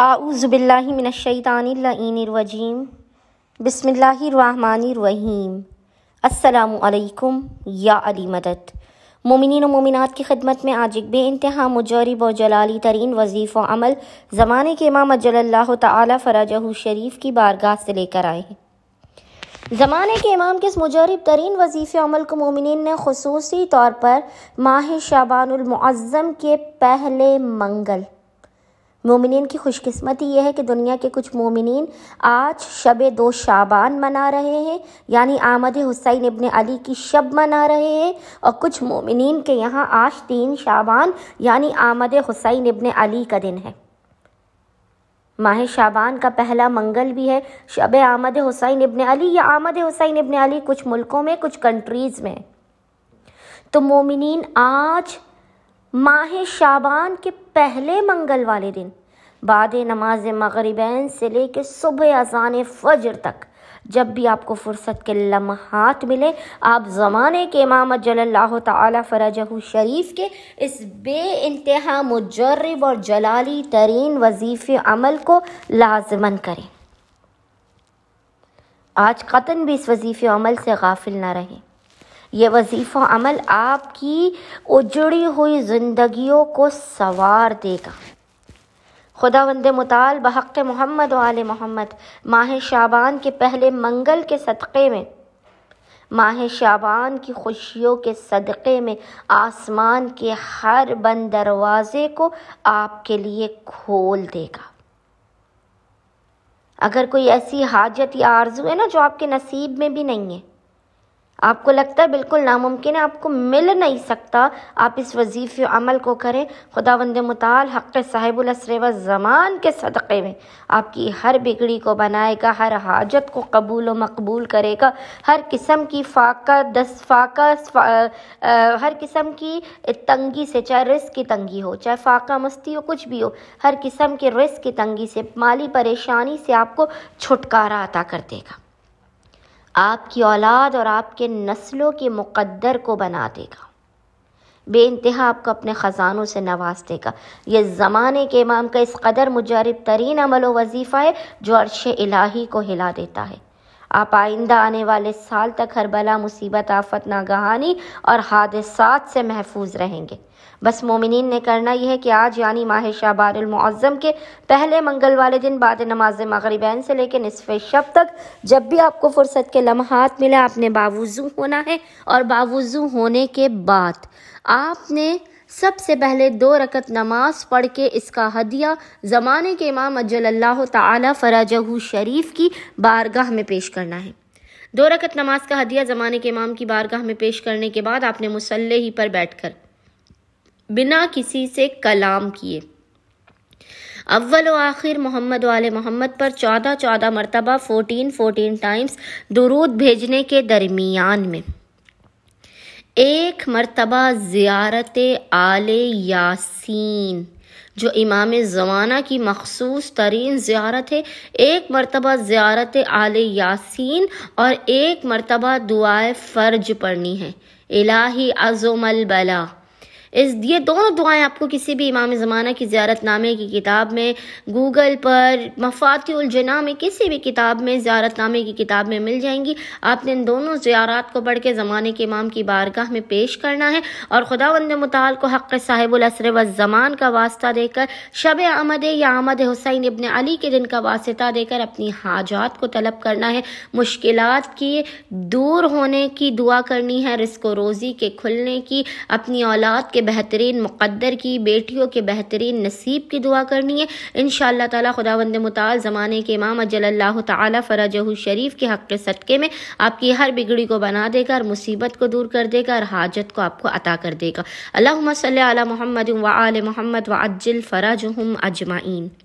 आउज़बिल्लिमिनशैतानवजीम बसमीम असलकम या अली मदद मोमिन मोमिनत की खदमत में आज एक बे इंतहा मुजरब और जलाली तरीन वजीफ़ अमल ज़माने के इमाम जल्ला तरजह शरीफ की बारगाह से लेकर आए हैं ज़माने के इमाम के इस मुजरब तरीन वजीफ़ अमल को मोमिन ने खसूसी तौर पर माह शाबानमज़म के पहले मंगल मोमिन की खुशकिस्मती यह है कि दुनिया के कुछ मोमिन आज शब दो शाबान मना रहे हैं यानी आमद हुसैन इबन अली की शब मना रहे हैं और कुछ मोमिन के यहाँ आज तीन शाबान यानी आमद हुसैन इबन अली का दिन है माह शाबान का पहला मंगल भी है शब आमद हुसैन इबन अली या आमद हुसैन इबन अली कुछ मुल्कों में कुछ कंट्रीज़ में तो मोमिन आज माह शाबान के पहले मंगल वाले दिन बाद नमाज मगरबैन से लेकर सुबह अजान फजर तक जब भी आपको फुर्सत के लम्हात मिले आप ज़माने के इमाम जल्ला तरजह शरीफ के इस बे इंतहा मुजरब और जलाली तरीन वजीफ़ अमल को लाजमन करें आज कतन भी इस वजीफ़ अमल से गाफिल ना रहें ये वजीफ़ा अमल आपकी उजड़ी हुई ज़िंदगियों को सवार देगा खुदा वंद मताल बहक मोहम्मद वाल मोहम्मद माह शाबान के पहले मंगल के सदक़े में माह शाबान की खुशियों के सदक़े में आसमान के हर बंद दरवाज़े को आपके लिए खोल देगा अगर कोई ऐसी हाजत या आर्जू है ना जो आपके नसीब में भी नहीं है आपको लगता है बिल्कुल नामुमकिन है आपको मिल नहीं सकता आप इस वजीफ़ अमल को करें खुदा वंद मताल हक़ साहिबुलसर व ज़मान के सदक़े में आपकी हर बिगड़ी को बनाएगा हर हाजत को कबूल व मकबूल करेगा हर किस्म की फाका दस फाका फा, हर किस्म की तंगी से चाहे रिस्क की तंगी हो चाहे फाका मस्ती हो कुछ भी हो हर किस्म के रिस्क की तंगी से माली परेशानी से आपको छुटकारा अता कर देगा आपकी औलाद और आपके नस्लों के मुकद्दर को बना देगा बे इंतहा आपको अपने ख़जानों से नवाज देगा ये ज़माने के इमाम का इस कदर मुजारब तरीन अमल व वजीफ़ा है जो अरश इलाही को हिला देता है आप आइंदा आने वाले साल तक हर बला मुसीबत आफत नागहानी और हादसात से महफूज रहेंगे बस मोमिन ने करना यह है कि आज यानी माह शाबारमज़म के पहले मंगल वाले दिन बाद नमाज मगरबैन से लेकर नसफ़ शब तक जब भी आपको फ़ुर्सत के लम्हात मिले आपने बावजू होना है और बावजू होने के बाद आपने सबसे पहले दो रकत नमाज पढ़ के इसका हदिया ज़माने के इमाम अजल्ला ताली शरीफ की बारगाह में पेश करना है दो रकत नमाज का हदिया ज़माने के इमाम की बारगाह में पेश करने के बाद आपने मुसल्ले ही पर बैठकर बिना किसी से कलाम किए अव्वल व आखिर मोहम्मद वाले मोहम्मद पर चौदह चौदह मरतबा फ़ोटीन फ़ोटीन टाइम्स दुरूद भेजने के दरमियान में एक मरतबा ज़ियारत आल यासीन जो इमाम ज़माना की मखसूस तरीन ज़्यारत है एक मरतबा ज़्यारत आल यासीन और एक मरतबा दुआए फ़र्ज पढ़नी है इलाही अज़ुमल बला इस ये दोनों दुआएं आपको किसी भी इमाम ज़माना की ज्यारतनामे की किताब में गूगल पर मफातुलजना में किसी भी किताब में ज्यारतनामे की किताब में मिल जाएंगी आपने इन दोनों ज़्यारात को पढ़ के ज़माने के इमाम की बारगाह में पेश करना है और खुदा वंद मताल को हक़ साहिबुलसर व ज़मान का वास्ता देकर शब आमद या आमद हुसैन इबन अली के दिन का वास्ता देकर अपनी हाजात को तलब करना है मुश्किल की दूर होने की दुआ करनी है रिस्को रोज़ी के खुलने की अपनी औलाद के बेहतरीन मुकद्दर की बेटियों के बेहतरीन नसीब की दुआ करनी है इन ताला खुदा वंद मताल ज़माने के इमाम अजल्ला ताली शरीफ के हक़ के सदक़े में आपकी हर बिगड़ी को बना देगा और मुसीबत को दूर कर देगा और हाजत को आपको अता कर देगा अल्लाह सल मोहम्मद व आल मोहम्मद व अज्जिल फ़राजहम अजमाइन